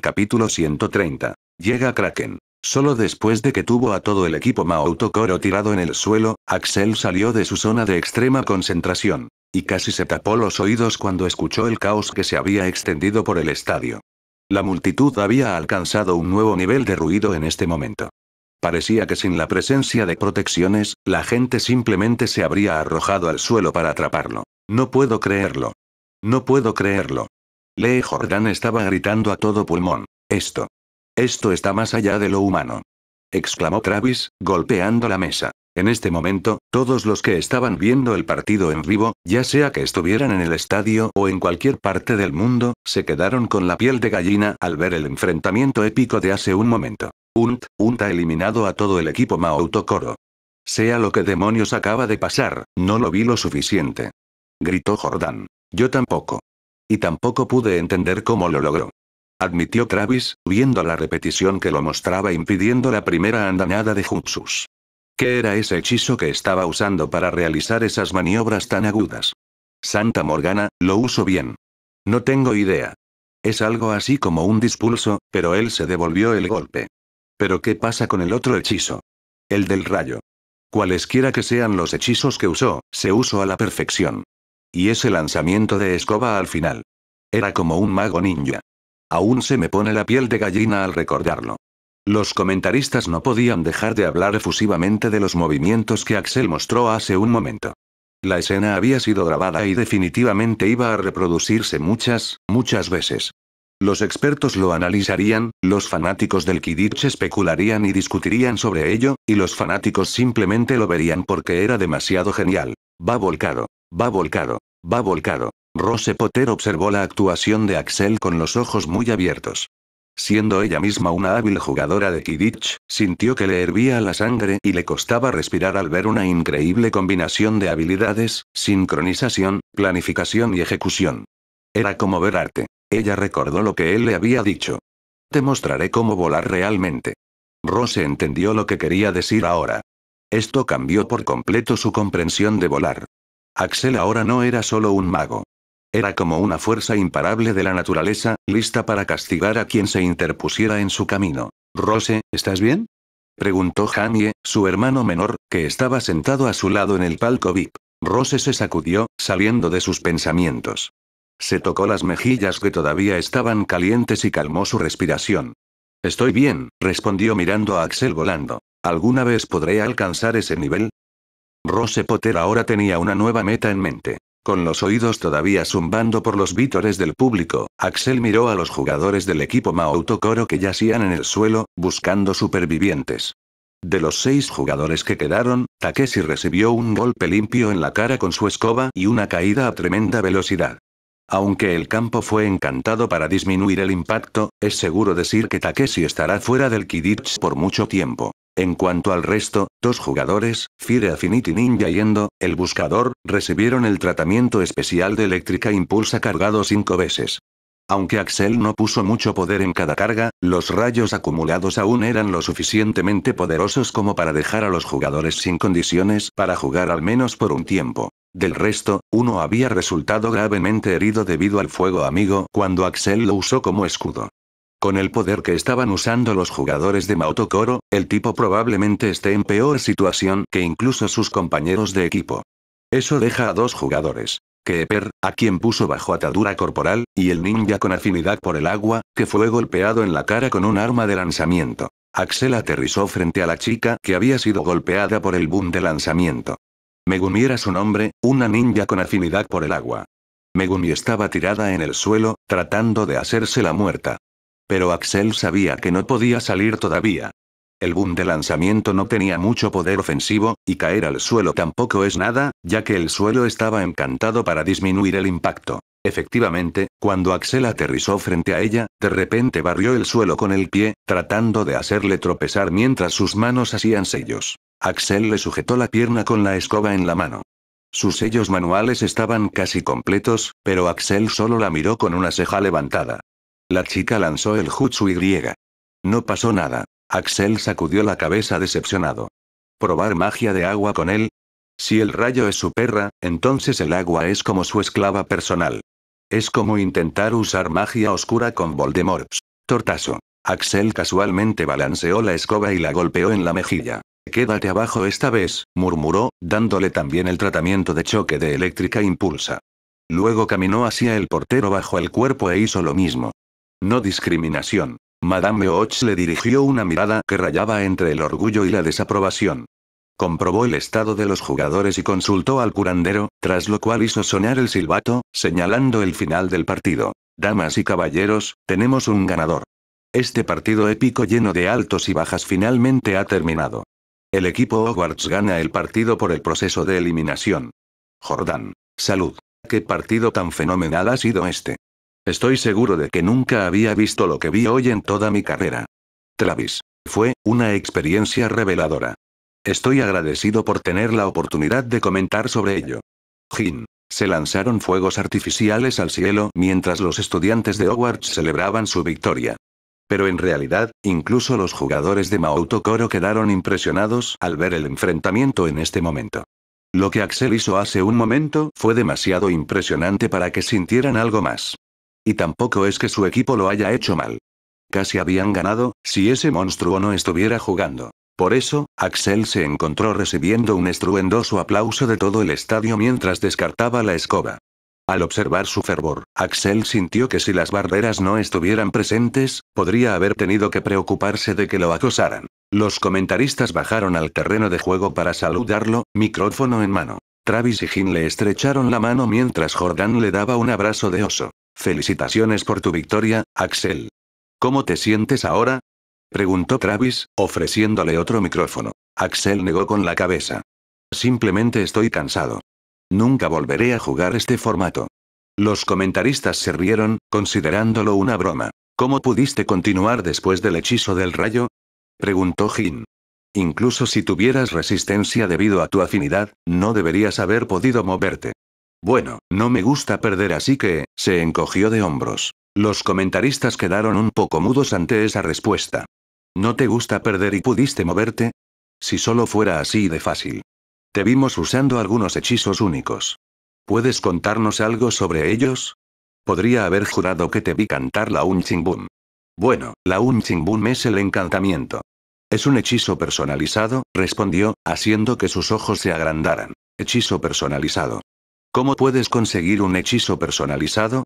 Capítulo 130. Llega Kraken. Solo después de que tuvo a todo el equipo Mao tirado en el suelo, Axel salió de su zona de extrema concentración. Y casi se tapó los oídos cuando escuchó el caos que se había extendido por el estadio. La multitud había alcanzado un nuevo nivel de ruido en este momento. Parecía que sin la presencia de protecciones, la gente simplemente se habría arrojado al suelo para atraparlo. No puedo creerlo. No puedo creerlo. Lee Jordan estaba gritando a todo pulmón. Esto. Esto está más allá de lo humano. Exclamó Travis, golpeando la mesa. En este momento, todos los que estaban viendo el partido en vivo, ya sea que estuvieran en el estadio o en cualquier parte del mundo, se quedaron con la piel de gallina al ver el enfrentamiento épico de hace un momento. Unt, Unt ha eliminado a todo el equipo Maotokoro. Sea lo que demonios acaba de pasar, no lo vi lo suficiente. Gritó Jordán. Yo tampoco. Y tampoco pude entender cómo lo logró. Admitió Travis, viendo la repetición que lo mostraba impidiendo la primera andanada de Juxus. ¿Qué era ese hechizo que estaba usando para realizar esas maniobras tan agudas? Santa Morgana, lo uso bien. No tengo idea. Es algo así como un dispulso, pero él se devolvió el golpe. Pero ¿qué pasa con el otro hechizo? El del rayo. Cualesquiera que sean los hechizos que usó, se usó a la perfección. Y ese lanzamiento de escoba al final. Era como un mago ninja. Aún se me pone la piel de gallina al recordarlo. Los comentaristas no podían dejar de hablar efusivamente de los movimientos que Axel mostró hace un momento. La escena había sido grabada y definitivamente iba a reproducirse muchas, muchas veces. Los expertos lo analizarían, los fanáticos del Kiditch especularían y discutirían sobre ello, y los fanáticos simplemente lo verían porque era demasiado genial. Va volcado. Va volcado. Va volcado. Rose Potter observó la actuación de Axel con los ojos muy abiertos. Siendo ella misma una hábil jugadora de Kidditch, sintió que le hervía la sangre y le costaba respirar al ver una increíble combinación de habilidades, sincronización, planificación y ejecución. Era como ver arte. Ella recordó lo que él le había dicho. Te mostraré cómo volar realmente. Rose entendió lo que quería decir ahora. Esto cambió por completo su comprensión de volar. Axel ahora no era solo un mago. Era como una fuerza imparable de la naturaleza, lista para castigar a quien se interpusiera en su camino. Rose, ¿estás bien? preguntó Jamie, su hermano menor, que estaba sentado a su lado en el palco VIP. Rose se sacudió, saliendo de sus pensamientos. Se tocó las mejillas que todavía estaban calientes y calmó su respiración. Estoy bien, respondió mirando a Axel volando. ¿Alguna vez podré alcanzar ese nivel? Rose Potter ahora tenía una nueva meta en mente. Con los oídos todavía zumbando por los vítores del público, Axel miró a los jugadores del equipo Mautocoro Coro que yacían en el suelo, buscando supervivientes. De los seis jugadores que quedaron, Takeshi recibió un golpe limpio en la cara con su escoba y una caída a tremenda velocidad. Aunque el campo fue encantado para disminuir el impacto, es seguro decir que Takeshi estará fuera del Kidditch por mucho tiempo. En cuanto al resto, dos jugadores, Fire Affinity Ninja y Endo, el buscador, recibieron el tratamiento especial de eléctrica impulsa cargado cinco veces. Aunque Axel no puso mucho poder en cada carga, los rayos acumulados aún eran lo suficientemente poderosos como para dejar a los jugadores sin condiciones para jugar al menos por un tiempo. Del resto, uno había resultado gravemente herido debido al fuego amigo cuando Axel lo usó como escudo. Con el poder que estaban usando los jugadores de maotokoro, el tipo probablemente esté en peor situación que incluso sus compañeros de equipo. Eso deja a dos jugadores. Keper, a quien puso bajo atadura corporal, y el ninja con afinidad por el agua, que fue golpeado en la cara con un arma de lanzamiento. Axel aterrizó frente a la chica que había sido golpeada por el boom de lanzamiento. Megumi era su nombre, una ninja con afinidad por el agua. Megumi estaba tirada en el suelo, tratando de hacerse la muerta. Pero Axel sabía que no podía salir todavía. El boom de lanzamiento no tenía mucho poder ofensivo, y caer al suelo tampoco es nada, ya que el suelo estaba encantado para disminuir el impacto. Efectivamente, cuando Axel aterrizó frente a ella, de repente barrió el suelo con el pie, tratando de hacerle tropezar mientras sus manos hacían sellos. Axel le sujetó la pierna con la escoba en la mano. Sus sellos manuales estaban casi completos, pero Axel solo la miró con una ceja levantada. La chica lanzó el jutsu y griega. No pasó nada. Axel sacudió la cabeza decepcionado. ¿Probar magia de agua con él? Si el rayo es su perra, entonces el agua es como su esclava personal. Es como intentar usar magia oscura con Voldemort. Tortazo. Axel casualmente balanceó la escoba y la golpeó en la mejilla. Quédate abajo esta vez, murmuró, dándole también el tratamiento de choque de eléctrica impulsa. Luego caminó hacia el portero bajo el cuerpo e hizo lo mismo. No discriminación. Madame Hoch le dirigió una mirada que rayaba entre el orgullo y la desaprobación. Comprobó el estado de los jugadores y consultó al curandero, tras lo cual hizo sonar el silbato, señalando el final del partido. Damas y caballeros, tenemos un ganador. Este partido épico lleno de altos y bajas finalmente ha terminado. El equipo Hogwarts gana el partido por el proceso de eliminación. Jordán. Salud. ¿Qué partido tan fenomenal ha sido este? Estoy seguro de que nunca había visto lo que vi hoy en toda mi carrera. Travis. Fue una experiencia reveladora. Estoy agradecido por tener la oportunidad de comentar sobre ello. Jin. Se lanzaron fuegos artificiales al cielo mientras los estudiantes de Hogwarts celebraban su victoria. Pero en realidad, incluso los jugadores de Maoto quedaron impresionados al ver el enfrentamiento en este momento. Lo que Axel hizo hace un momento fue demasiado impresionante para que sintieran algo más. Y tampoco es que su equipo lo haya hecho mal. Casi habían ganado, si ese monstruo no estuviera jugando. Por eso, Axel se encontró recibiendo un estruendoso aplauso de todo el estadio mientras descartaba la escoba. Al observar su fervor, Axel sintió que si las barreras no estuvieran presentes, podría haber tenido que preocuparse de que lo acosaran. Los comentaristas bajaron al terreno de juego para saludarlo, micrófono en mano. Travis y Jim le estrecharon la mano mientras Jordan le daba un abrazo de oso. Felicitaciones por tu victoria, Axel. ¿Cómo te sientes ahora? preguntó Travis, ofreciéndole otro micrófono. Axel negó con la cabeza. Simplemente estoy cansado. Nunca volveré a jugar este formato. Los comentaristas se rieron, considerándolo una broma. ¿Cómo pudiste continuar después del hechizo del rayo? preguntó Jin. Incluso si tuvieras resistencia debido a tu afinidad, no deberías haber podido moverte. Bueno, no me gusta perder así que, se encogió de hombros. Los comentaristas quedaron un poco mudos ante esa respuesta. ¿No te gusta perder y pudiste moverte? Si solo fuera así de fácil. Te vimos usando algunos hechizos únicos. ¿Puedes contarnos algo sobre ellos? Podría haber jurado que te vi cantar la Un Bueno, la Un es el encantamiento. Es un hechizo personalizado, respondió, haciendo que sus ojos se agrandaran. Hechizo personalizado. ¿Cómo puedes conseguir un hechizo personalizado?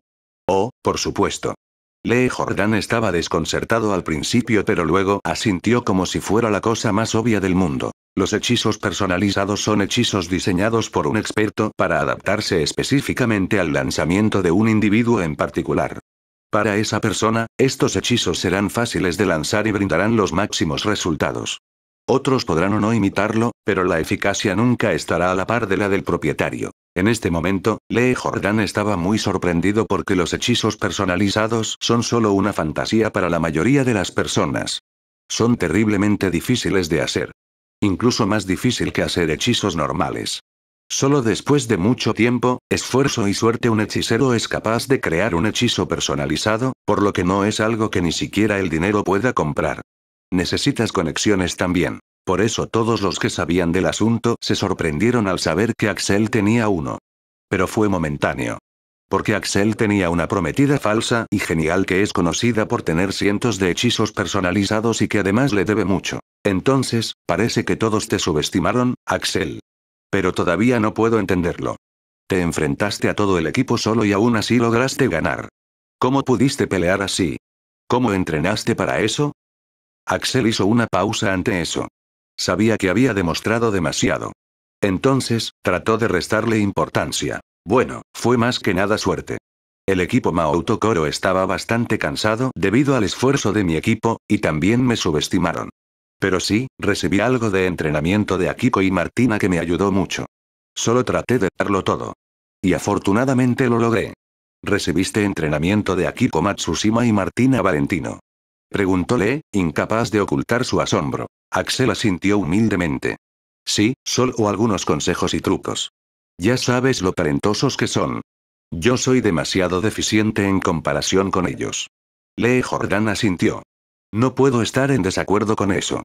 Oh, por supuesto. Lee Jordan estaba desconcertado al principio pero luego asintió como si fuera la cosa más obvia del mundo. Los hechizos personalizados son hechizos diseñados por un experto para adaptarse específicamente al lanzamiento de un individuo en particular. Para esa persona, estos hechizos serán fáciles de lanzar y brindarán los máximos resultados. Otros podrán o no imitarlo, pero la eficacia nunca estará a la par de la del propietario. En este momento, Lee Jordan estaba muy sorprendido porque los hechizos personalizados son solo una fantasía para la mayoría de las personas. Son terriblemente difíciles de hacer. Incluso más difícil que hacer hechizos normales. Solo después de mucho tiempo, esfuerzo y suerte un hechicero es capaz de crear un hechizo personalizado, por lo que no es algo que ni siquiera el dinero pueda comprar. Necesitas conexiones también. Por eso todos los que sabían del asunto se sorprendieron al saber que Axel tenía uno. Pero fue momentáneo. Porque Axel tenía una prometida falsa y genial que es conocida por tener cientos de hechizos personalizados y que además le debe mucho. Entonces, parece que todos te subestimaron, Axel. Pero todavía no puedo entenderlo. Te enfrentaste a todo el equipo solo y aún así lograste ganar. ¿Cómo pudiste pelear así? ¿Cómo entrenaste para eso? Axel hizo una pausa ante eso. Sabía que había demostrado demasiado. Entonces, trató de restarle importancia. Bueno, fue más que nada suerte. El equipo Maoto estaba bastante cansado debido al esfuerzo de mi equipo, y también me subestimaron. Pero sí, recibí algo de entrenamiento de Akiko y Martina que me ayudó mucho. Solo traté de darlo todo. Y afortunadamente lo logré. Recibiste entrenamiento de Akiko Matsushima y Martina Valentino. Preguntóle, incapaz de ocultar su asombro. Axel asintió humildemente. Sí, solo algunos consejos y trucos. Ya sabes lo talentosos que son. Yo soy demasiado deficiente en comparación con ellos. Lee Jordan asintió. No puedo estar en desacuerdo con eso.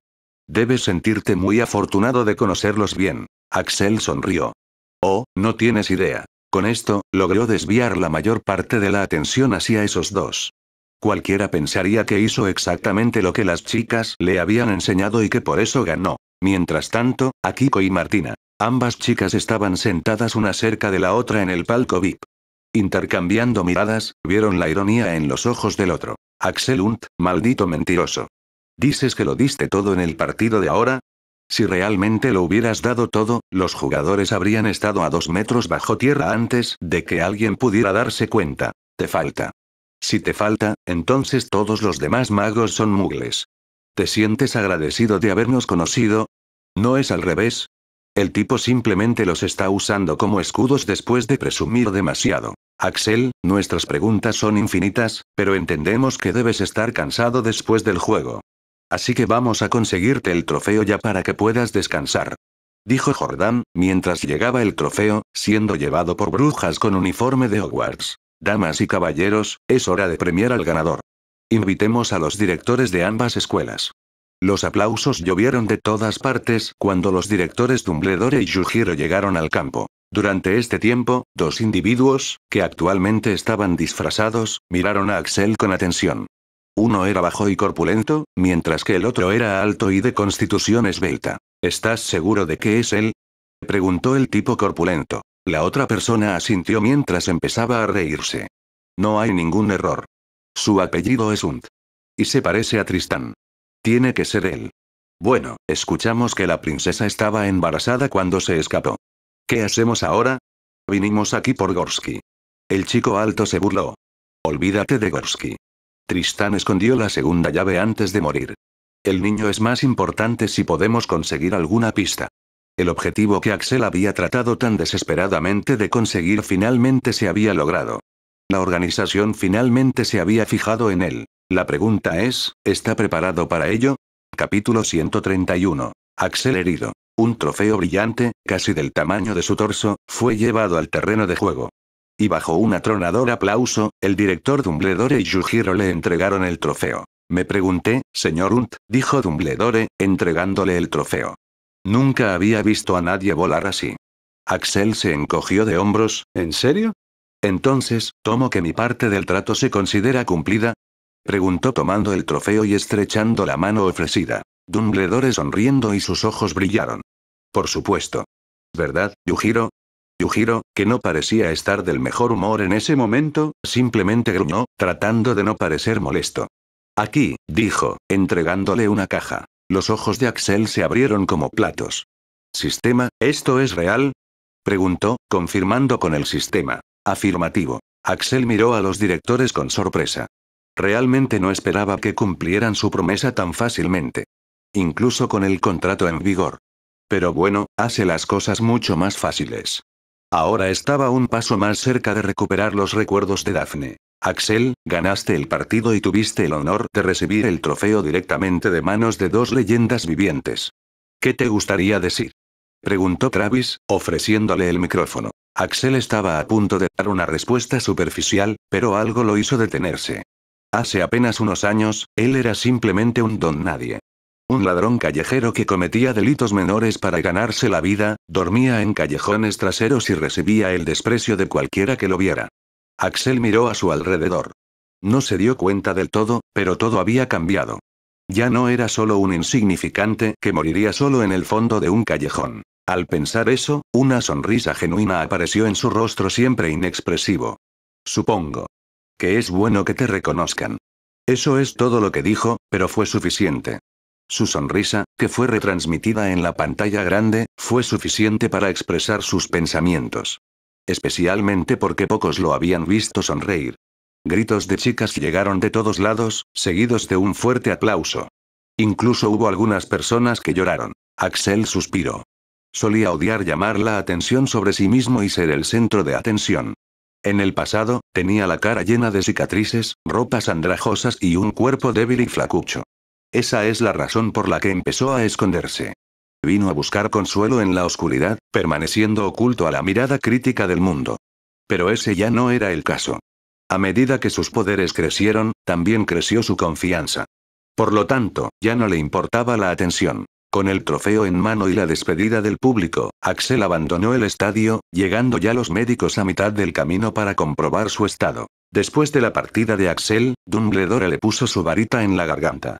Debes sentirte muy afortunado de conocerlos bien. Axel sonrió. Oh, no tienes idea. Con esto, logró desviar la mayor parte de la atención hacia esos dos. Cualquiera pensaría que hizo exactamente lo que las chicas le habían enseñado y que por eso ganó. Mientras tanto, Akiko y Martina, ambas chicas estaban sentadas una cerca de la otra en el palco VIP. Intercambiando miradas, vieron la ironía en los ojos del otro. Axel Hunt, maldito mentiroso. ¿Dices que lo diste todo en el partido de ahora? Si realmente lo hubieras dado todo, los jugadores habrían estado a dos metros bajo tierra antes de que alguien pudiera darse cuenta. Te falta si te falta, entonces todos los demás magos son mugles. ¿Te sientes agradecido de habernos conocido? ¿No es al revés? El tipo simplemente los está usando como escudos después de presumir demasiado. Axel, nuestras preguntas son infinitas, pero entendemos que debes estar cansado después del juego. Así que vamos a conseguirte el trofeo ya para que puedas descansar. Dijo Jordán, mientras llegaba el trofeo, siendo llevado por brujas con uniforme de Hogwarts. Damas y caballeros, es hora de premiar al ganador. Invitemos a los directores de ambas escuelas. Los aplausos llovieron de todas partes cuando los directores Dumbledore y Yujiro llegaron al campo. Durante este tiempo, dos individuos, que actualmente estaban disfrazados, miraron a Axel con atención. Uno era bajo y corpulento, mientras que el otro era alto y de constitución esbelta. ¿Estás seguro de que es él? preguntó el tipo corpulento. La otra persona asintió mientras empezaba a reírse. No hay ningún error. Su apellido es Hunt. Y se parece a Tristán. Tiene que ser él. Bueno, escuchamos que la princesa estaba embarazada cuando se escapó. ¿Qué hacemos ahora? Vinimos aquí por Gorski. El chico alto se burló. Olvídate de Gorski. Tristán escondió la segunda llave antes de morir. El niño es más importante si podemos conseguir alguna pista. El objetivo que Axel había tratado tan desesperadamente de conseguir finalmente se había logrado. La organización finalmente se había fijado en él. La pregunta es, ¿está preparado para ello? Capítulo 131. Axel herido. Un trofeo brillante, casi del tamaño de su torso, fue llevado al terreno de juego. Y bajo un atronador aplauso, el director Dumbledore y Yujiro le entregaron el trofeo. Me pregunté, señor Hunt, dijo Dumbledore, entregándole el trofeo. Nunca había visto a nadie volar así. Axel se encogió de hombros, ¿en serio? Entonces, tomo que mi parte del trato se considera cumplida, preguntó tomando el trofeo y estrechando la mano ofrecida. Dumbledore sonriendo y sus ojos brillaron. Por supuesto. ¿Verdad, Yujiro? Yujiro, que no parecía estar del mejor humor en ese momento, simplemente gruñó, tratando de no parecer molesto. Aquí, dijo, entregándole una caja. Los ojos de Axel se abrieron como platos. ¿Sistema, esto es real? Preguntó, confirmando con el sistema. Afirmativo. Axel miró a los directores con sorpresa. Realmente no esperaba que cumplieran su promesa tan fácilmente. Incluso con el contrato en vigor. Pero bueno, hace las cosas mucho más fáciles. Ahora estaba un paso más cerca de recuperar los recuerdos de Daphne. Axel, ganaste el partido y tuviste el honor de recibir el trofeo directamente de manos de dos leyendas vivientes. ¿Qué te gustaría decir? Preguntó Travis, ofreciéndole el micrófono. Axel estaba a punto de dar una respuesta superficial, pero algo lo hizo detenerse. Hace apenas unos años, él era simplemente un don nadie. Un ladrón callejero que cometía delitos menores para ganarse la vida, dormía en callejones traseros y recibía el desprecio de cualquiera que lo viera. Axel miró a su alrededor. No se dio cuenta del todo, pero todo había cambiado. Ya no era solo un insignificante que moriría solo en el fondo de un callejón. Al pensar eso, una sonrisa genuina apareció en su rostro siempre inexpresivo. Supongo. Que es bueno que te reconozcan. Eso es todo lo que dijo, pero fue suficiente. Su sonrisa, que fue retransmitida en la pantalla grande, fue suficiente para expresar sus pensamientos especialmente porque pocos lo habían visto sonreír. Gritos de chicas llegaron de todos lados, seguidos de un fuerte aplauso. Incluso hubo algunas personas que lloraron. Axel suspiró. Solía odiar llamar la atención sobre sí mismo y ser el centro de atención. En el pasado, tenía la cara llena de cicatrices, ropas andrajosas y un cuerpo débil y flacucho. Esa es la razón por la que empezó a esconderse. Vino a buscar consuelo en la oscuridad, permaneciendo oculto a la mirada crítica del mundo. Pero ese ya no era el caso. A medida que sus poderes crecieron, también creció su confianza. Por lo tanto, ya no le importaba la atención. Con el trofeo en mano y la despedida del público, Axel abandonó el estadio, llegando ya los médicos a mitad del camino para comprobar su estado. Después de la partida de Axel, Dumbledore le puso su varita en la garganta.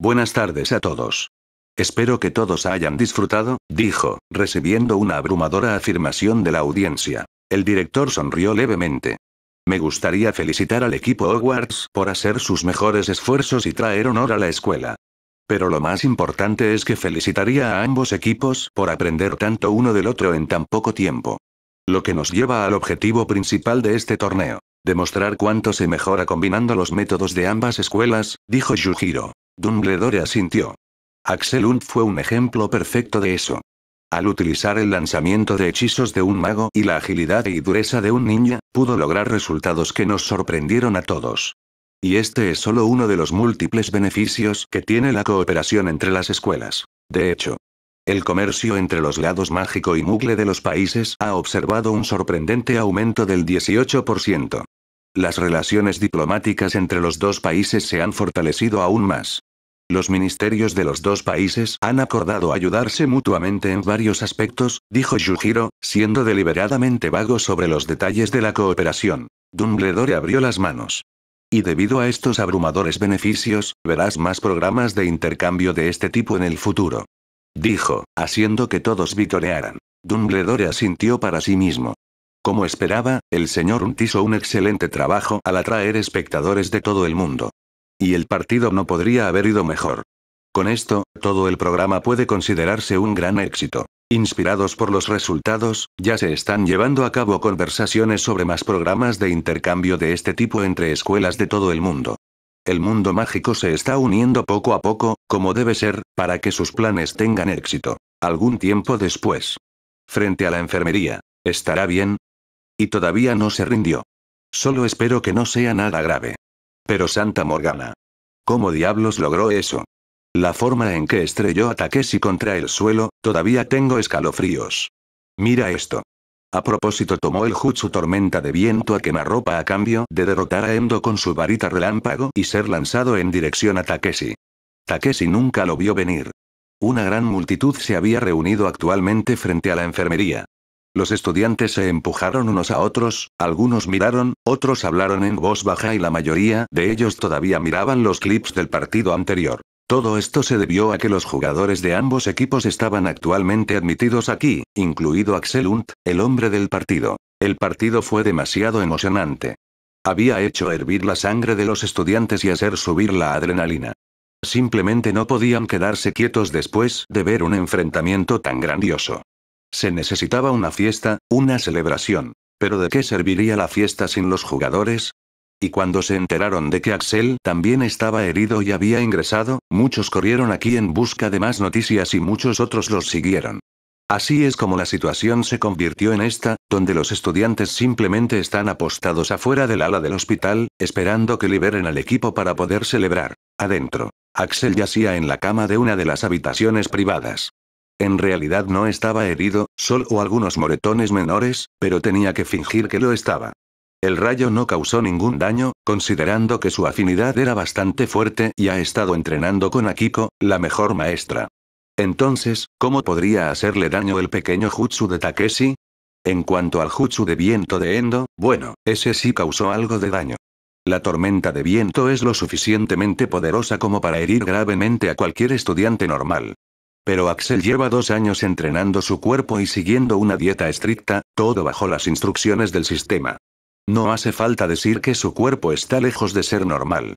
Buenas tardes a todos. Espero que todos hayan disfrutado, dijo, recibiendo una abrumadora afirmación de la audiencia. El director sonrió levemente. Me gustaría felicitar al equipo Hogwarts por hacer sus mejores esfuerzos y traer honor a la escuela. Pero lo más importante es que felicitaría a ambos equipos por aprender tanto uno del otro en tan poco tiempo. Lo que nos lleva al objetivo principal de este torneo. Demostrar cuánto se mejora combinando los métodos de ambas escuelas, dijo Yujiro. Dumbledore asintió. Axelund fue un ejemplo perfecto de eso. Al utilizar el lanzamiento de hechizos de un mago y la agilidad y dureza de un ninja, pudo lograr resultados que nos sorprendieron a todos. Y este es solo uno de los múltiples beneficios que tiene la cooperación entre las escuelas. De hecho, el comercio entre los lados mágico y mugle de los países ha observado un sorprendente aumento del 18%. Las relaciones diplomáticas entre los dos países se han fortalecido aún más. Los ministerios de los dos países han acordado ayudarse mutuamente en varios aspectos, dijo Yujiro, siendo deliberadamente vago sobre los detalles de la cooperación. Dumbledore abrió las manos. Y debido a estos abrumadores beneficios, verás más programas de intercambio de este tipo en el futuro. Dijo, haciendo que todos vitorearan. Dumbledore asintió para sí mismo. Como esperaba, el señor Unt hizo un excelente trabajo al atraer espectadores de todo el mundo. Y el partido no podría haber ido mejor. Con esto, todo el programa puede considerarse un gran éxito. Inspirados por los resultados, ya se están llevando a cabo conversaciones sobre más programas de intercambio de este tipo entre escuelas de todo el mundo. El mundo mágico se está uniendo poco a poco, como debe ser, para que sus planes tengan éxito. Algún tiempo después. Frente a la enfermería. ¿Estará bien? Y todavía no se rindió. Solo espero que no sea nada grave. Pero Santa Morgana. ¿Cómo diablos logró eso? La forma en que estrelló a Takeshi contra el suelo, todavía tengo escalofríos. Mira esto. A propósito tomó el jutsu tormenta de viento a quemarropa a cambio de derrotar a Endo con su varita relámpago y ser lanzado en dirección a Takeshi. Takeshi nunca lo vio venir. Una gran multitud se había reunido actualmente frente a la enfermería. Los estudiantes se empujaron unos a otros, algunos miraron, otros hablaron en voz baja y la mayoría de ellos todavía miraban los clips del partido anterior. Todo esto se debió a que los jugadores de ambos equipos estaban actualmente admitidos aquí, incluido Axel Hunt, el hombre del partido. El partido fue demasiado emocionante. Había hecho hervir la sangre de los estudiantes y hacer subir la adrenalina. Simplemente no podían quedarse quietos después de ver un enfrentamiento tan grandioso. Se necesitaba una fiesta, una celebración. Pero ¿de qué serviría la fiesta sin los jugadores? Y cuando se enteraron de que Axel también estaba herido y había ingresado, muchos corrieron aquí en busca de más noticias y muchos otros los siguieron. Así es como la situación se convirtió en esta, donde los estudiantes simplemente están apostados afuera del ala del hospital, esperando que liberen al equipo para poder celebrar. Adentro. Axel yacía en la cama de una de las habitaciones privadas. En realidad no estaba herido, solo algunos moretones menores, pero tenía que fingir que lo estaba. El rayo no causó ningún daño, considerando que su afinidad era bastante fuerte y ha estado entrenando con Akiko, la mejor maestra. Entonces, ¿cómo podría hacerle daño el pequeño jutsu de Takeshi? En cuanto al jutsu de viento de Endo, bueno, ese sí causó algo de daño. La tormenta de viento es lo suficientemente poderosa como para herir gravemente a cualquier estudiante normal. Pero Axel lleva dos años entrenando su cuerpo y siguiendo una dieta estricta, todo bajo las instrucciones del sistema. No hace falta decir que su cuerpo está lejos de ser normal.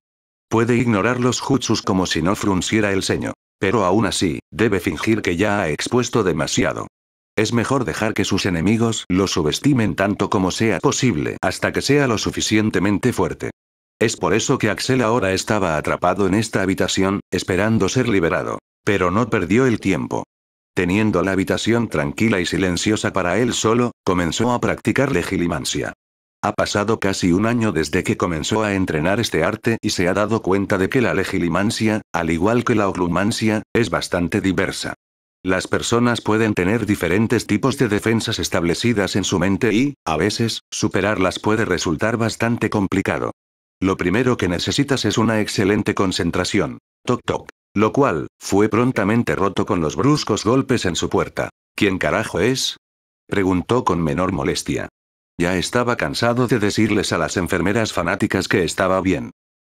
Puede ignorar los jutsus como si no frunciera el ceño. Pero aún así, debe fingir que ya ha expuesto demasiado. Es mejor dejar que sus enemigos lo subestimen tanto como sea posible hasta que sea lo suficientemente fuerte. Es por eso que Axel ahora estaba atrapado en esta habitación, esperando ser liberado. Pero no perdió el tiempo. Teniendo la habitación tranquila y silenciosa para él solo, comenzó a practicar legilimancia. Ha pasado casi un año desde que comenzó a entrenar este arte y se ha dado cuenta de que la legilimancia, al igual que la oclumancia, es bastante diversa. Las personas pueden tener diferentes tipos de defensas establecidas en su mente y, a veces, superarlas puede resultar bastante complicado. Lo primero que necesitas es una excelente concentración. Toc toc lo cual, fue prontamente roto con los bruscos golpes en su puerta. ¿Quién carajo es? preguntó con menor molestia. Ya estaba cansado de decirles a las enfermeras fanáticas que estaba bien.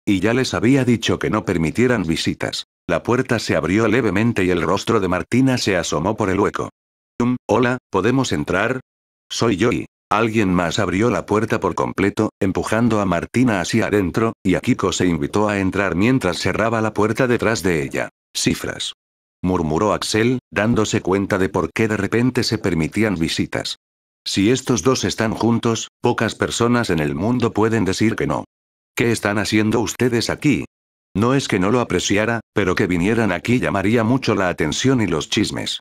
Y ya les había dicho que no permitieran visitas. La puerta se abrió levemente y el rostro de Martina se asomó por el hueco. hola, ¿podemos entrar? Soy yo y... Alguien más abrió la puerta por completo, empujando a Martina hacia adentro, y Akiko se invitó a entrar mientras cerraba la puerta detrás de ella. Cifras. Murmuró Axel, dándose cuenta de por qué de repente se permitían visitas. Si estos dos están juntos, pocas personas en el mundo pueden decir que no. ¿Qué están haciendo ustedes aquí? No es que no lo apreciara, pero que vinieran aquí llamaría mucho la atención y los chismes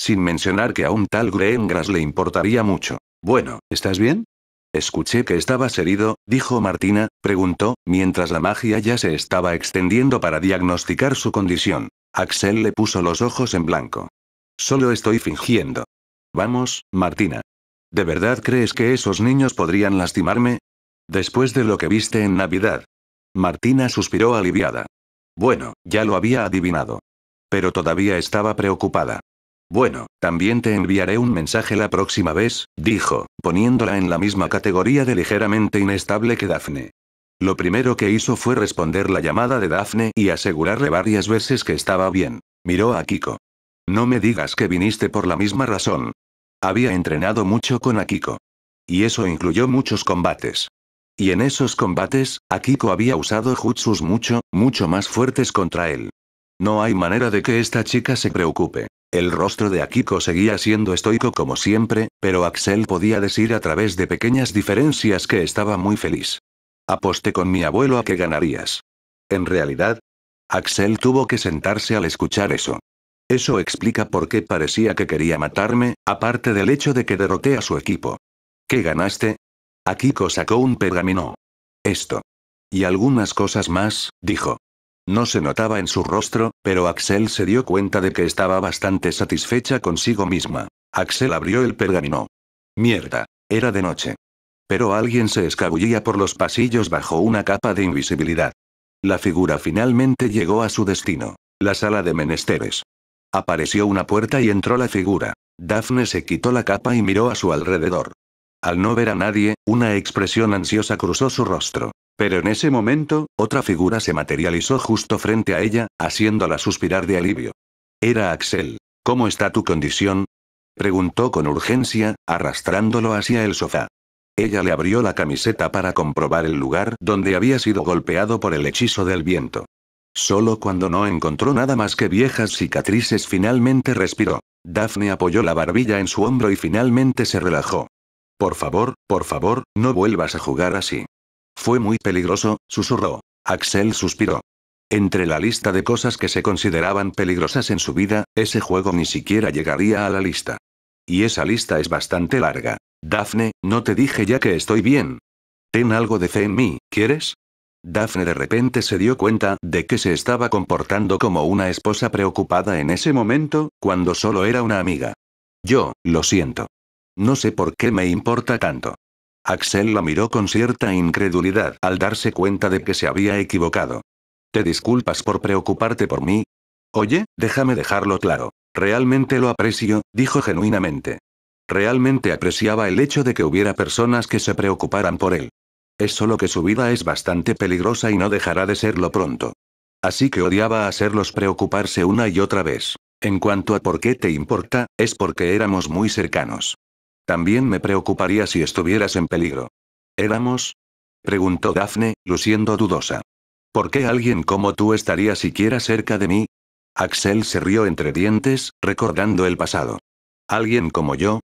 sin mencionar que a un tal Greengrass le importaría mucho. Bueno, ¿estás bien? Escuché que estabas herido, dijo Martina, preguntó, mientras la magia ya se estaba extendiendo para diagnosticar su condición. Axel le puso los ojos en blanco. Solo estoy fingiendo. Vamos, Martina. ¿De verdad crees que esos niños podrían lastimarme? Después de lo que viste en Navidad. Martina suspiró aliviada. Bueno, ya lo había adivinado. Pero todavía estaba preocupada. Bueno, también te enviaré un mensaje la próxima vez, dijo, poniéndola en la misma categoría de ligeramente inestable que Daphne. Lo primero que hizo fue responder la llamada de Daphne y asegurarle varias veces que estaba bien. Miró a Akiko. No me digas que viniste por la misma razón. Había entrenado mucho con Akiko. Y eso incluyó muchos combates. Y en esos combates, Akiko había usado jutsus mucho, mucho más fuertes contra él. No hay manera de que esta chica se preocupe. El rostro de Akiko seguía siendo estoico como siempre, pero Axel podía decir a través de pequeñas diferencias que estaba muy feliz. Aposté con mi abuelo a que ganarías. En realidad, Axel tuvo que sentarse al escuchar eso. Eso explica por qué parecía que quería matarme, aparte del hecho de que derroté a su equipo. ¿Qué ganaste? Akiko sacó un pergamino. Esto. Y algunas cosas más, dijo. No se notaba en su rostro, pero Axel se dio cuenta de que estaba bastante satisfecha consigo misma. Axel abrió el pergamino. Mierda. Era de noche. Pero alguien se escabullía por los pasillos bajo una capa de invisibilidad. La figura finalmente llegó a su destino. La sala de menesteres. Apareció una puerta y entró la figura. Daphne se quitó la capa y miró a su alrededor. Al no ver a nadie, una expresión ansiosa cruzó su rostro. Pero en ese momento, otra figura se materializó justo frente a ella, haciéndola suspirar de alivio. Era Axel. ¿Cómo está tu condición? preguntó con urgencia, arrastrándolo hacia el sofá. Ella le abrió la camiseta para comprobar el lugar donde había sido golpeado por el hechizo del viento. Solo cuando no encontró nada más que viejas cicatrices finalmente respiró. Daphne apoyó la barbilla en su hombro y finalmente se relajó. Por favor, por favor, no vuelvas a jugar así. Fue muy peligroso, susurró. Axel suspiró. Entre la lista de cosas que se consideraban peligrosas en su vida, ese juego ni siquiera llegaría a la lista. Y esa lista es bastante larga. Daphne, no te dije ya que estoy bien. Ten algo de fe en mí, ¿quieres? Daphne de repente se dio cuenta de que se estaba comportando como una esposa preocupada en ese momento, cuando solo era una amiga. Yo, lo siento. No sé por qué me importa tanto. Axel la miró con cierta incredulidad al darse cuenta de que se había equivocado. ¿Te disculpas por preocuparte por mí? Oye, déjame dejarlo claro. Realmente lo aprecio, dijo genuinamente. Realmente apreciaba el hecho de que hubiera personas que se preocuparan por él. Es solo que su vida es bastante peligrosa y no dejará de serlo pronto. Así que odiaba hacerlos preocuparse una y otra vez. En cuanto a por qué te importa, es porque éramos muy cercanos. También me preocuparía si estuvieras en peligro. ¿Éramos? preguntó Daphne, luciendo dudosa. ¿Por qué alguien como tú estaría siquiera cerca de mí? Axel se rió entre dientes, recordando el pasado. ¿Alguien como yo?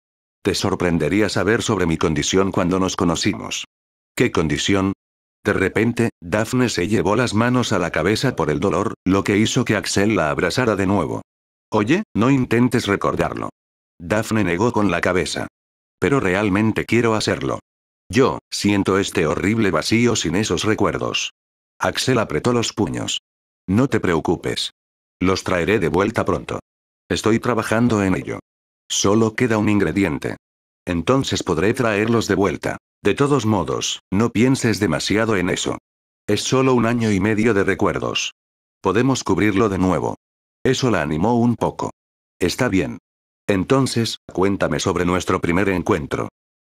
Te sorprendería saber sobre mi condición cuando nos conocimos. ¿Qué condición? De repente, Daphne se llevó las manos a la cabeza por el dolor, lo que hizo que Axel la abrazara de nuevo. Oye, no intentes recordarlo. Daphne negó con la cabeza pero realmente quiero hacerlo. Yo, siento este horrible vacío sin esos recuerdos. Axel apretó los puños. No te preocupes. Los traeré de vuelta pronto. Estoy trabajando en ello. Solo queda un ingrediente. Entonces podré traerlos de vuelta. De todos modos, no pienses demasiado en eso. Es solo un año y medio de recuerdos. Podemos cubrirlo de nuevo. Eso la animó un poco. Está bien, entonces, cuéntame sobre nuestro primer encuentro.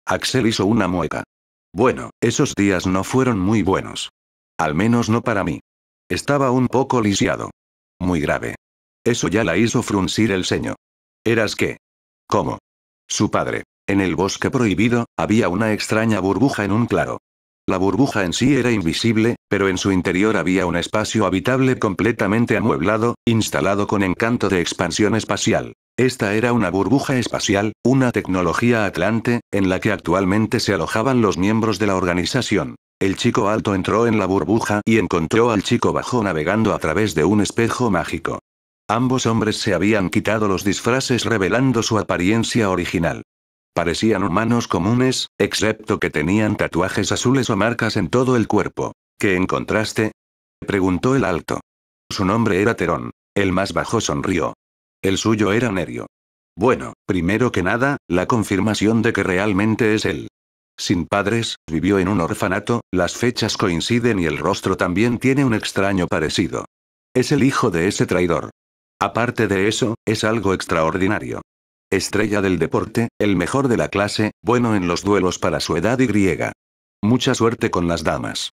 Axel hizo una mueca. Bueno, esos días no fueron muy buenos. Al menos no para mí. Estaba un poco lisiado. Muy grave. Eso ya la hizo fruncir el ceño. ¿Eras qué? ¿Cómo? Su padre. En el bosque prohibido, había una extraña burbuja en un claro. La burbuja en sí era invisible, pero en su interior había un espacio habitable completamente amueblado, instalado con encanto de expansión espacial. Esta era una burbuja espacial, una tecnología atlante, en la que actualmente se alojaban los miembros de la organización. El chico alto entró en la burbuja y encontró al chico bajo navegando a través de un espejo mágico. Ambos hombres se habían quitado los disfraces revelando su apariencia original. Parecían humanos comunes, excepto que tenían tatuajes azules o marcas en todo el cuerpo. ¿Qué encontraste? Preguntó el alto. Su nombre era Terón. El más bajo sonrió. El suyo era Nerio. Bueno, primero que nada, la confirmación de que realmente es él. Sin padres, vivió en un orfanato, las fechas coinciden y el rostro también tiene un extraño parecido. Es el hijo de ese traidor. Aparte de eso, es algo extraordinario. Estrella del deporte, el mejor de la clase, bueno en los duelos para su edad y griega. Mucha suerte con las damas.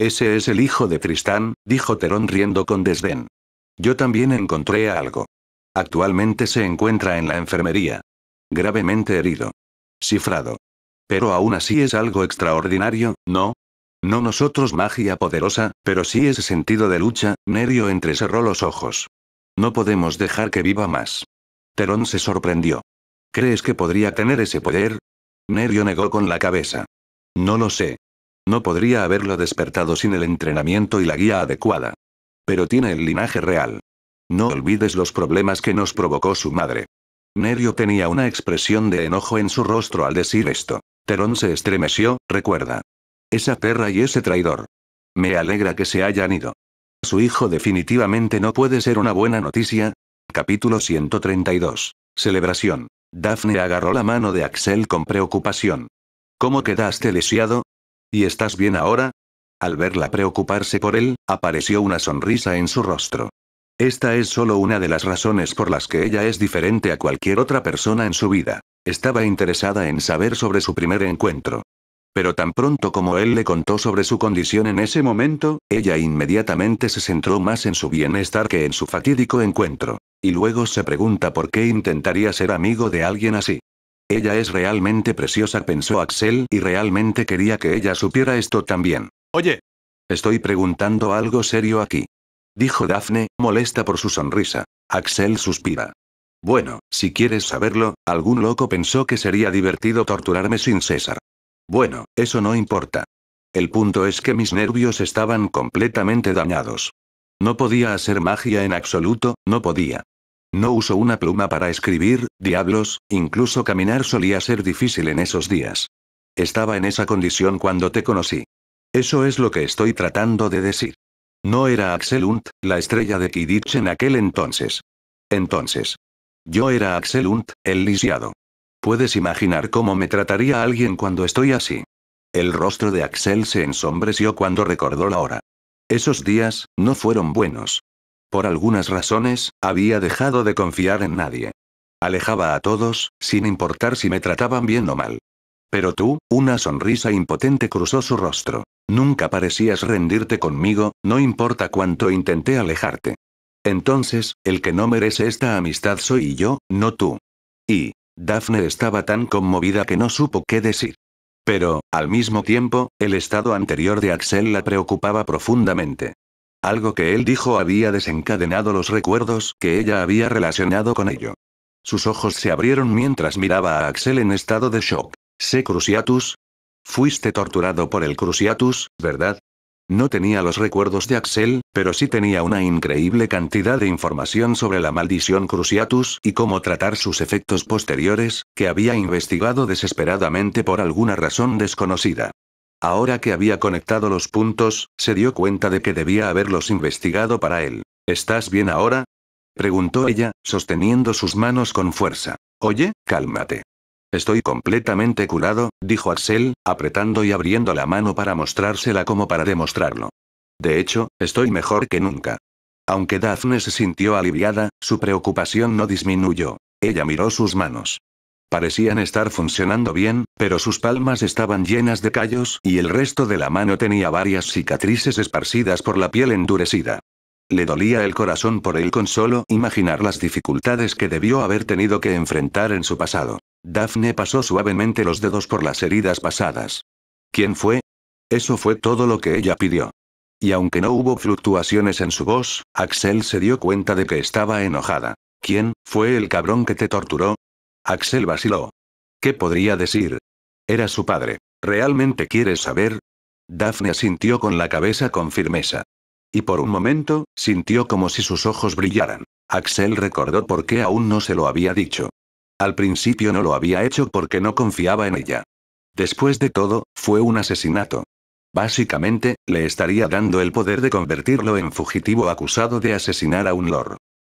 Ese es el hijo de Tristán, dijo Terón riendo con desdén. Yo también encontré algo. Actualmente se encuentra en la enfermería. Gravemente herido. Cifrado. Pero aún así es algo extraordinario, ¿no? No nosotros magia poderosa, pero sí ese sentido de lucha, Nerio entrecerró los ojos. No podemos dejar que viva más. Terón se sorprendió. ¿Crees que podría tener ese poder? Nerio negó con la cabeza. No lo sé. No podría haberlo despertado sin el entrenamiento y la guía adecuada. Pero tiene el linaje real. No olvides los problemas que nos provocó su madre. Nerio tenía una expresión de enojo en su rostro al decir esto. Terón se estremeció, recuerda. Esa perra y ese traidor. Me alegra que se hayan ido. Su hijo definitivamente no puede ser una buena noticia, Capítulo 132. Celebración. Daphne agarró la mano de Axel con preocupación. ¿Cómo quedaste lisiado? ¿Y estás bien ahora? Al verla preocuparse por él, apareció una sonrisa en su rostro. Esta es solo una de las razones por las que ella es diferente a cualquier otra persona en su vida. Estaba interesada en saber sobre su primer encuentro. Pero tan pronto como él le contó sobre su condición en ese momento, ella inmediatamente se centró más en su bienestar que en su fatídico encuentro. Y luego se pregunta por qué intentaría ser amigo de alguien así. Ella es realmente preciosa, pensó Axel, y realmente quería que ella supiera esto también. Oye. Estoy preguntando algo serio aquí. Dijo Daphne, molesta por su sonrisa. Axel suspira. Bueno, si quieres saberlo, algún loco pensó que sería divertido torturarme sin César. Bueno, eso no importa. El punto es que mis nervios estaban completamente dañados. No podía hacer magia en absoluto, no podía. No uso una pluma para escribir, diablos, incluso caminar solía ser difícil en esos días. Estaba en esa condición cuando te conocí. Eso es lo que estoy tratando de decir. No era Axel Hunt, la estrella de Kidditch en aquel entonces. Entonces. Yo era Axel Hunt, el lisiado. Puedes imaginar cómo me trataría alguien cuando estoy así. El rostro de Axel se ensombreció cuando recordó la hora. Esos días, no fueron buenos. Por algunas razones, había dejado de confiar en nadie. Alejaba a todos, sin importar si me trataban bien o mal. Pero tú, una sonrisa impotente cruzó su rostro. Nunca parecías rendirte conmigo, no importa cuánto intenté alejarte. Entonces, el que no merece esta amistad soy yo, no tú. Y, Daphne estaba tan conmovida que no supo qué decir. Pero, al mismo tiempo, el estado anterior de Axel la preocupaba profundamente. Algo que él dijo había desencadenado los recuerdos que ella había relacionado con ello. Sus ojos se abrieron mientras miraba a Axel en estado de shock. ¿Se Cruciatus? Fuiste torturado por el Cruciatus, ¿verdad? No tenía los recuerdos de Axel, pero sí tenía una increíble cantidad de información sobre la maldición Cruciatus y cómo tratar sus efectos posteriores, que había investigado desesperadamente por alguna razón desconocida. Ahora que había conectado los puntos, se dio cuenta de que debía haberlos investigado para él. ¿Estás bien ahora? preguntó ella, sosteniendo sus manos con fuerza. Oye, cálmate. Estoy completamente curado, dijo Axel, apretando y abriendo la mano para mostrársela como para demostrarlo. De hecho, estoy mejor que nunca. Aunque Daphne se sintió aliviada, su preocupación no disminuyó. Ella miró sus manos. Parecían estar funcionando bien, pero sus palmas estaban llenas de callos y el resto de la mano tenía varias cicatrices esparcidas por la piel endurecida. Le dolía el corazón por él con solo imaginar las dificultades que debió haber tenido que enfrentar en su pasado. Daphne pasó suavemente los dedos por las heridas pasadas. ¿Quién fue? Eso fue todo lo que ella pidió. Y aunque no hubo fluctuaciones en su voz, Axel se dio cuenta de que estaba enojada. ¿Quién fue el cabrón que te torturó? Axel vaciló. ¿Qué podría decir? Era su padre. ¿Realmente quieres saber? Daphne asintió con la cabeza con firmeza. Y por un momento, sintió como si sus ojos brillaran. Axel recordó por qué aún no se lo había dicho. Al principio no lo había hecho porque no confiaba en ella. Después de todo, fue un asesinato. Básicamente, le estaría dando el poder de convertirlo en fugitivo acusado de asesinar a un lord.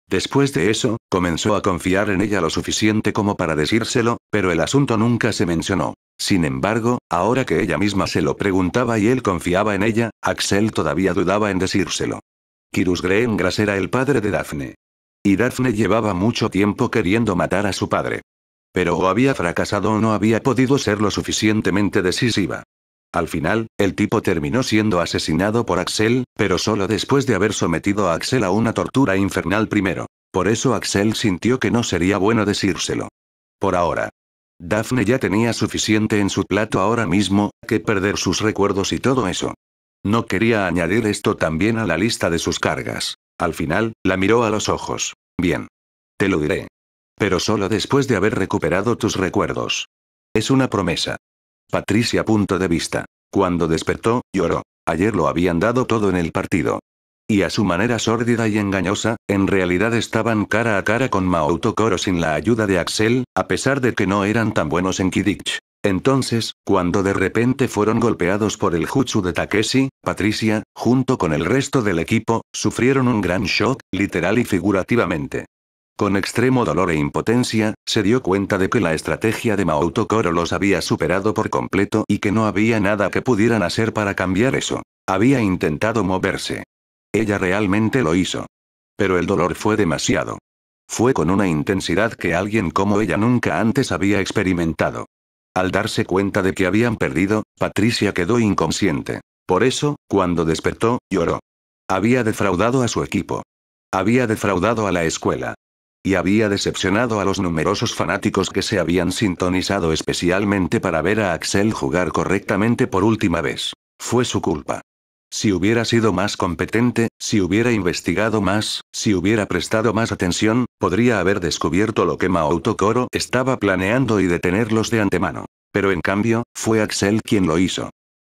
Después de eso, comenzó a confiar en ella lo suficiente como para decírselo, pero el asunto nunca se mencionó. Sin embargo, ahora que ella misma se lo preguntaba y él confiaba en ella, Axel todavía dudaba en decírselo. Kirus Greengras era el padre de Daphne. Y Daphne llevaba mucho tiempo queriendo matar a su padre. Pero o había fracasado o no había podido ser lo suficientemente decisiva. Al final, el tipo terminó siendo asesinado por Axel, pero solo después de haber sometido a Axel a una tortura infernal primero. Por eso Axel sintió que no sería bueno decírselo. Por ahora. Daphne ya tenía suficiente en su plato ahora mismo, que perder sus recuerdos y todo eso. No quería añadir esto también a la lista de sus cargas. Al final, la miró a los ojos. Bien. Te lo diré. Pero solo después de haber recuperado tus recuerdos. Es una promesa. Patricia punto de vista. Cuando despertó, lloró. Ayer lo habían dado todo en el partido. Y a su manera sórdida y engañosa, en realidad estaban cara a cara con Mautokoro sin la ayuda de Axel, a pesar de que no eran tan buenos en Kidich. Entonces, cuando de repente fueron golpeados por el jutsu de Takeshi, Patricia, junto con el resto del equipo, sufrieron un gran shock, literal y figurativamente. Con extremo dolor e impotencia, se dio cuenta de que la estrategia de Maoto Koro los había superado por completo y que no había nada que pudieran hacer para cambiar eso. Había intentado moverse. Ella realmente lo hizo. Pero el dolor fue demasiado. Fue con una intensidad que alguien como ella nunca antes había experimentado. Al darse cuenta de que habían perdido, Patricia quedó inconsciente. Por eso, cuando despertó, lloró. Había defraudado a su equipo. Había defraudado a la escuela. Y había decepcionado a los numerosos fanáticos que se habían sintonizado especialmente para ver a Axel jugar correctamente por última vez. Fue su culpa. Si hubiera sido más competente, si hubiera investigado más, si hubiera prestado más atención, podría haber descubierto lo que Maoto Koro estaba planeando y detenerlos de antemano. Pero en cambio, fue Axel quien lo hizo.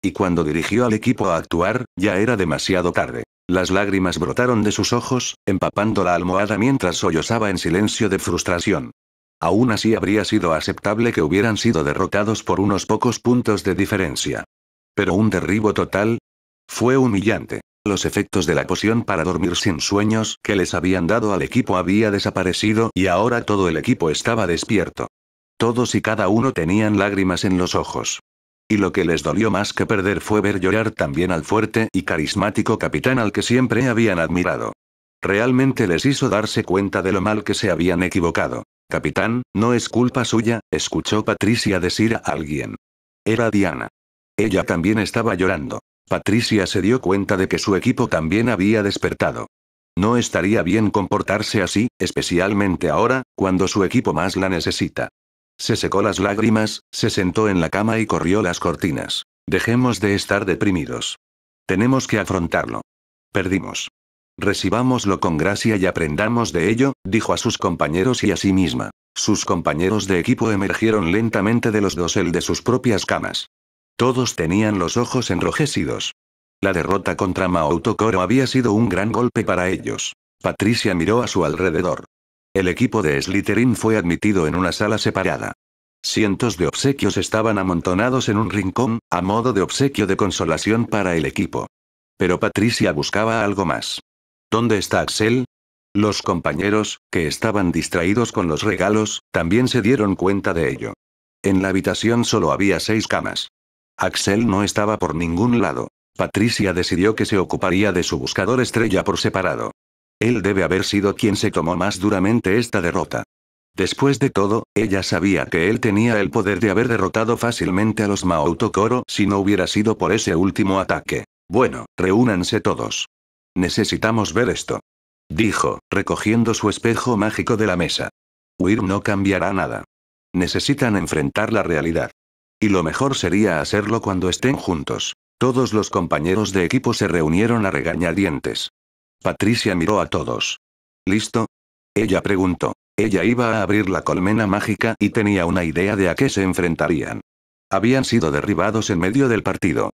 Y cuando dirigió al equipo a actuar, ya era demasiado tarde. Las lágrimas brotaron de sus ojos, empapando la almohada mientras sollozaba en silencio de frustración. Aún así habría sido aceptable que hubieran sido derrotados por unos pocos puntos de diferencia. Pero un derribo total, fue humillante. Los efectos de la poción para dormir sin sueños que les habían dado al equipo había desaparecido y ahora todo el equipo estaba despierto. Todos y cada uno tenían lágrimas en los ojos. Y lo que les dolió más que perder fue ver llorar también al fuerte y carismático capitán al que siempre habían admirado. Realmente les hizo darse cuenta de lo mal que se habían equivocado. Capitán, no es culpa suya, escuchó Patricia decir a alguien. Era Diana. Ella también estaba llorando. Patricia se dio cuenta de que su equipo también había despertado. No estaría bien comportarse así, especialmente ahora, cuando su equipo más la necesita. Se secó las lágrimas, se sentó en la cama y corrió las cortinas. Dejemos de estar deprimidos. Tenemos que afrontarlo. Perdimos. Recibámoslo con gracia y aprendamos de ello, dijo a sus compañeros y a sí misma. Sus compañeros de equipo emergieron lentamente de los dosel de sus propias camas. Todos tenían los ojos enrojecidos. La derrota contra Mao Koro había sido un gran golpe para ellos. Patricia miró a su alrededor. El equipo de Slytherin fue admitido en una sala separada. Cientos de obsequios estaban amontonados en un rincón, a modo de obsequio de consolación para el equipo. Pero Patricia buscaba algo más. ¿Dónde está Axel? Los compañeros, que estaban distraídos con los regalos, también se dieron cuenta de ello. En la habitación solo había seis camas. Axel no estaba por ningún lado. Patricia decidió que se ocuparía de su buscador estrella por separado. Él debe haber sido quien se tomó más duramente esta derrota. Después de todo, ella sabía que él tenía el poder de haber derrotado fácilmente a los Maotokoro si no hubiera sido por ese último ataque. Bueno, reúnanse todos. Necesitamos ver esto. Dijo, recogiendo su espejo mágico de la mesa. Huir no cambiará nada. Necesitan enfrentar la realidad. Y lo mejor sería hacerlo cuando estén juntos. Todos los compañeros de equipo se reunieron a regañadientes. Patricia miró a todos. ¿Listo? Ella preguntó. Ella iba a abrir la colmena mágica y tenía una idea de a qué se enfrentarían. Habían sido derribados en medio del partido.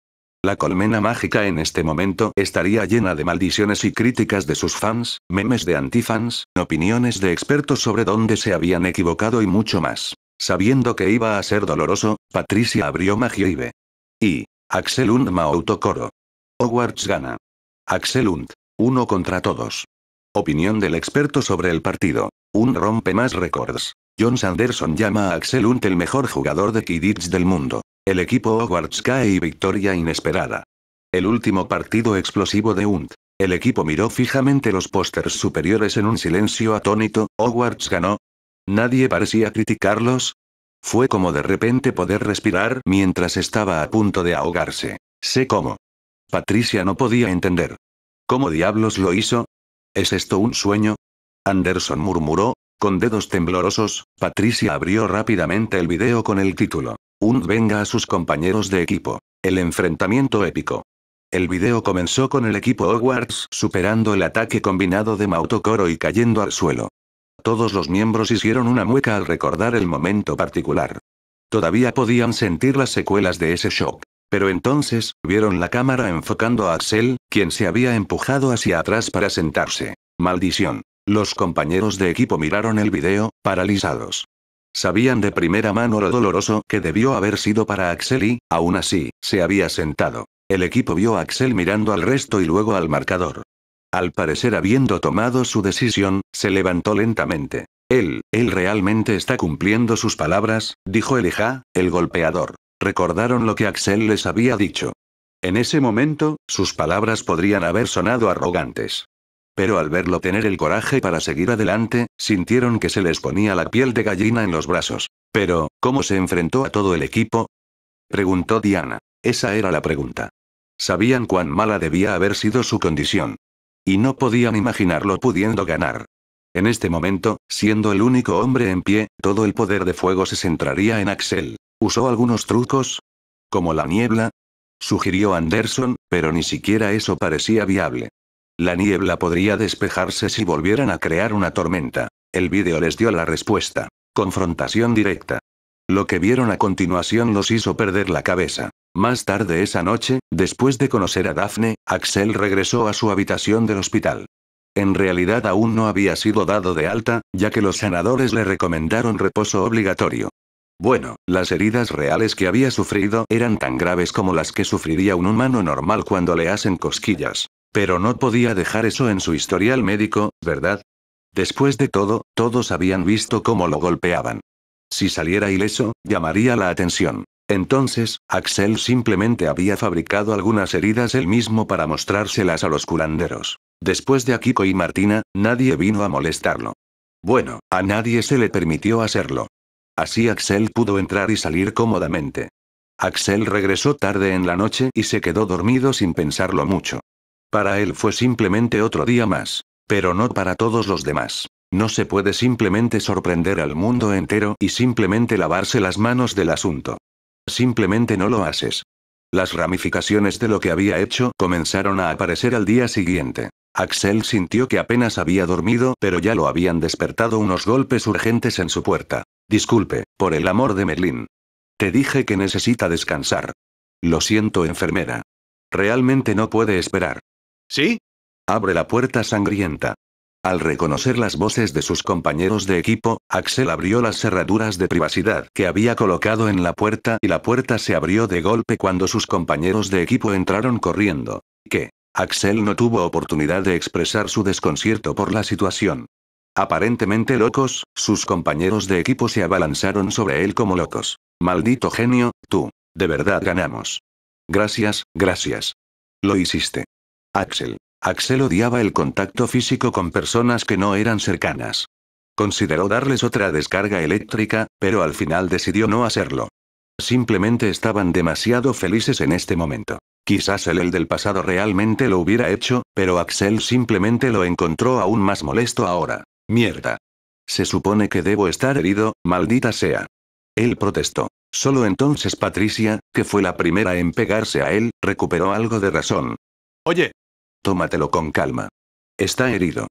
La colmena mágica en este momento estaría llena de maldiciones y críticas de sus fans, memes de antifans, opiniones de expertos sobre dónde se habían equivocado y mucho más. Sabiendo que iba a ser doloroso, Patricia abrió magia Y. Axelund autocoro. Hogwarts gana. Axelund. Uno contra todos. Opinión del experto sobre el partido. Un rompe más récords. John Sanderson llama a Axelund el mejor jugador de Kidditch del mundo. El equipo Hogwarts cae y victoria inesperada. El último partido explosivo de Hunt. El equipo miró fijamente los pósters superiores en un silencio atónito, Hogwarts ganó, Nadie parecía criticarlos. Fue como de repente poder respirar mientras estaba a punto de ahogarse. Sé cómo. Patricia no podía entender. ¿Cómo diablos lo hizo? ¿Es esto un sueño? Anderson murmuró, con dedos temblorosos, Patricia abrió rápidamente el video con el título. Un venga a sus compañeros de equipo. El enfrentamiento épico. El video comenzó con el equipo Hogwarts superando el ataque combinado de Mautocoro y cayendo al suelo. Todos los miembros hicieron una mueca al recordar el momento particular. Todavía podían sentir las secuelas de ese shock. Pero entonces, vieron la cámara enfocando a Axel, quien se había empujado hacia atrás para sentarse. Maldición. Los compañeros de equipo miraron el video, paralizados. Sabían de primera mano lo doloroso que debió haber sido para Axel y, aún así, se había sentado. El equipo vio a Axel mirando al resto y luego al marcador. Al parecer habiendo tomado su decisión, se levantó lentamente. Él, él realmente está cumpliendo sus palabras, dijo Elijah, el golpeador. Recordaron lo que Axel les había dicho. En ese momento, sus palabras podrían haber sonado arrogantes. Pero al verlo tener el coraje para seguir adelante, sintieron que se les ponía la piel de gallina en los brazos. Pero, ¿cómo se enfrentó a todo el equipo? Preguntó Diana. Esa era la pregunta. Sabían cuán mala debía haber sido su condición. Y no podían imaginarlo pudiendo ganar. En este momento, siendo el único hombre en pie, todo el poder de fuego se centraría en Axel. ¿Usó algunos trucos? ¿Como la niebla? Sugirió Anderson, pero ni siquiera eso parecía viable. La niebla podría despejarse si volvieran a crear una tormenta. El vídeo les dio la respuesta. Confrontación directa. Lo que vieron a continuación los hizo perder la cabeza. Más tarde esa noche, después de conocer a Daphne, Axel regresó a su habitación del hospital. En realidad aún no había sido dado de alta, ya que los sanadores le recomendaron reposo obligatorio. Bueno, las heridas reales que había sufrido eran tan graves como las que sufriría un humano normal cuando le hacen cosquillas. Pero no podía dejar eso en su historial médico, ¿verdad? Después de todo, todos habían visto cómo lo golpeaban. Si saliera ileso, llamaría la atención. Entonces, Axel simplemente había fabricado algunas heridas él mismo para mostrárselas a los curanderos. Después de Akiko y Martina, nadie vino a molestarlo. Bueno, a nadie se le permitió hacerlo. Así Axel pudo entrar y salir cómodamente. Axel regresó tarde en la noche y se quedó dormido sin pensarlo mucho. Para él fue simplemente otro día más, pero no para todos los demás. No se puede simplemente sorprender al mundo entero y simplemente lavarse las manos del asunto. Simplemente no lo haces. Las ramificaciones de lo que había hecho comenzaron a aparecer al día siguiente. Axel sintió que apenas había dormido, pero ya lo habían despertado unos golpes urgentes en su puerta. Disculpe, por el amor de Merlín. Te dije que necesita descansar. Lo siento, enfermera. Realmente no puede esperar. ¿Sí? Abre la puerta sangrienta. Al reconocer las voces de sus compañeros de equipo, Axel abrió las cerraduras de privacidad que había colocado en la puerta y la puerta se abrió de golpe cuando sus compañeros de equipo entraron corriendo. ¿Qué? Axel no tuvo oportunidad de expresar su desconcierto por la situación. Aparentemente locos, sus compañeros de equipo se abalanzaron sobre él como locos. Maldito genio, tú. De verdad ganamos. Gracias, gracias. Lo hiciste. Axel. Axel odiaba el contacto físico con personas que no eran cercanas. Consideró darles otra descarga eléctrica, pero al final decidió no hacerlo. Simplemente estaban demasiado felices en este momento. Quizás el el del pasado realmente lo hubiera hecho, pero Axel simplemente lo encontró aún más molesto ahora. Mierda. Se supone que debo estar herido, maldita sea. Él protestó. Solo entonces Patricia, que fue la primera en pegarse a él, recuperó algo de razón. Oye, Tómatelo con calma. Está herido.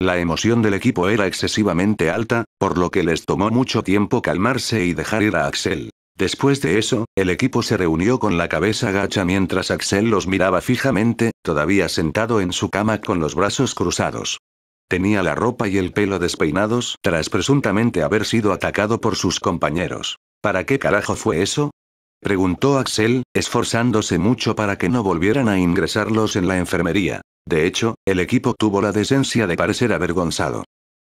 La emoción del equipo era excesivamente alta, por lo que les tomó mucho tiempo calmarse y dejar ir a Axel. Después de eso, el equipo se reunió con la cabeza gacha mientras Axel los miraba fijamente, todavía sentado en su cama con los brazos cruzados. Tenía la ropa y el pelo despeinados, tras presuntamente haber sido atacado por sus compañeros. ¿Para qué carajo fue eso? Preguntó Axel, esforzándose mucho para que no volvieran a ingresarlos en la enfermería. De hecho, el equipo tuvo la decencia de parecer avergonzado.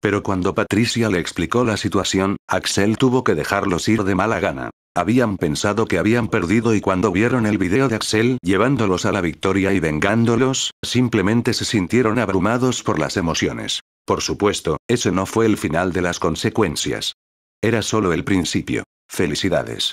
Pero cuando Patricia le explicó la situación, Axel tuvo que dejarlos ir de mala gana. Habían pensado que habían perdido y cuando vieron el video de Axel llevándolos a la victoria y vengándolos, simplemente se sintieron abrumados por las emociones. Por supuesto, ese no fue el final de las consecuencias. Era solo el principio. Felicidades.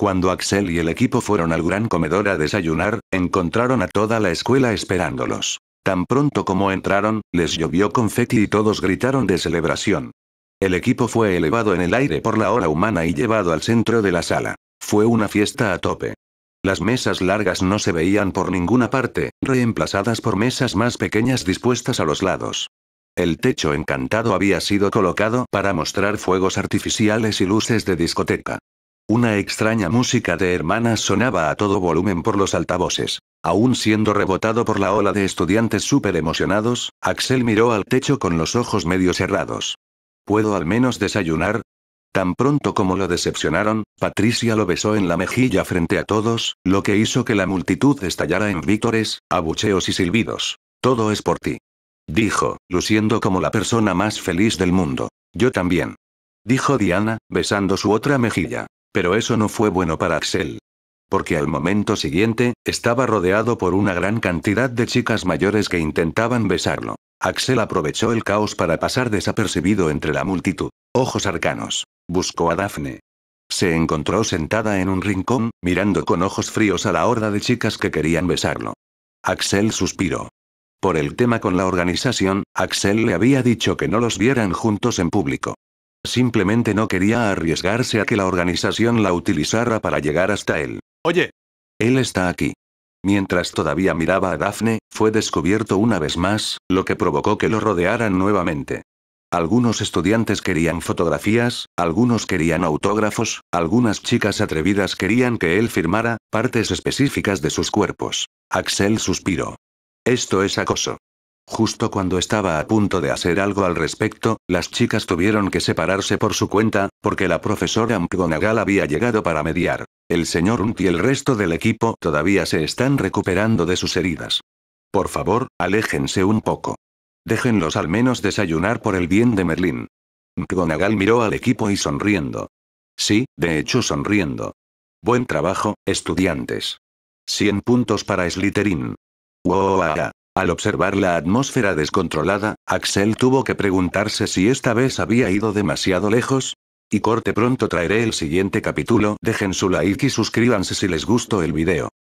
Cuando Axel y el equipo fueron al gran comedor a desayunar, encontraron a toda la escuela esperándolos. Tan pronto como entraron, les llovió confeti y todos gritaron de celebración. El equipo fue elevado en el aire por la hora humana y llevado al centro de la sala. Fue una fiesta a tope. Las mesas largas no se veían por ninguna parte, reemplazadas por mesas más pequeñas dispuestas a los lados. El techo encantado había sido colocado para mostrar fuegos artificiales y luces de discoteca. Una extraña música de hermanas sonaba a todo volumen por los altavoces. Aún siendo rebotado por la ola de estudiantes súper emocionados, Axel miró al techo con los ojos medio cerrados. ¿Puedo al menos desayunar? Tan pronto como lo decepcionaron, Patricia lo besó en la mejilla frente a todos, lo que hizo que la multitud estallara en vítores, abucheos y silbidos. Todo es por ti. Dijo, luciendo como la persona más feliz del mundo. Yo también. Dijo Diana, besando su otra mejilla. Pero eso no fue bueno para Axel. Porque al momento siguiente, estaba rodeado por una gran cantidad de chicas mayores que intentaban besarlo. Axel aprovechó el caos para pasar desapercibido entre la multitud. Ojos arcanos. Buscó a Daphne. Se encontró sentada en un rincón, mirando con ojos fríos a la horda de chicas que querían besarlo. Axel suspiró. Por el tema con la organización, Axel le había dicho que no los vieran juntos en público. Simplemente no quería arriesgarse a que la organización la utilizara para llegar hasta él. Oye. Él está aquí. Mientras todavía miraba a Daphne, fue descubierto una vez más, lo que provocó que lo rodearan nuevamente. Algunos estudiantes querían fotografías, algunos querían autógrafos, algunas chicas atrevidas querían que él firmara partes específicas de sus cuerpos. Axel suspiró. Esto es acoso. Justo cuando estaba a punto de hacer algo al respecto, las chicas tuvieron que separarse por su cuenta, porque la profesora McGonagall había llegado para mediar. El señor Hunt y el resto del equipo todavía se están recuperando de sus heridas. Por favor, aléjense un poco. Déjenlos al menos desayunar por el bien de Merlín. McGonagall miró al equipo y sonriendo. Sí, de hecho sonriendo. Buen trabajo, estudiantes. 100 puntos para Slytherin. ¡Wow! Ah, ah. Al observar la atmósfera descontrolada, Axel tuvo que preguntarse si esta vez había ido demasiado lejos. Y corte pronto traeré el siguiente capítulo, dejen su like y suscríbanse si les gustó el video.